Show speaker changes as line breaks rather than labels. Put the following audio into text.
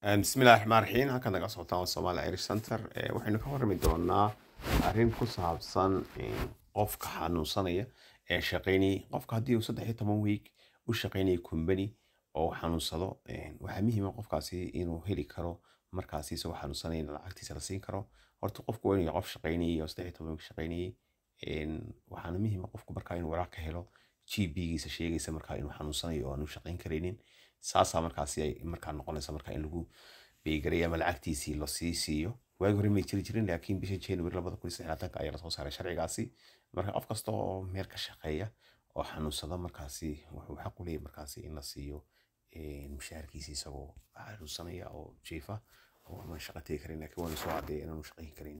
bismillahi raxmaan raxiim halkan naga socotaan waa somaali irish center waxaynu ka warami doonaa arrin ku saabsan qofka xanuunsanaya ee shaqaynayay qofka haddii uu saddex iyo toban week u shaqaynaya kumbani oo xanuunsado waxaa muhiima ah qofkaasi inuu heli karo markaasi isagoo xanuunsanaya lacagtiisa la siin karo horta qofku waa inuu qof shaqaynayay oo saddex iyo toban week shaqaynayay waxaana muhiima ah qofku markaa inuu waraaq ka helo g b giisa sheegaysa markaa inuu xanuunsanayo oo aanu shaqayn karaynin saasaa markaasi markaa noqonaysa marka in lagu beegaraya ama lacagtiisii lasii siiyo waagi hore may jiri jirin laakiin bisha january labada kun saddex ayaa lasoo saaray sharcigaasi marka qof kasta oo meel ka shaqeeya oo xanuunsada markaasi wuxuu xaq u leeyahy markaasi in la siiyo mushaharkiisi isagoo xanuunsanaya oo jiifa oo aan shaqo tegi karin laakiin waa soo cadeeya inaanu shaqeyn karin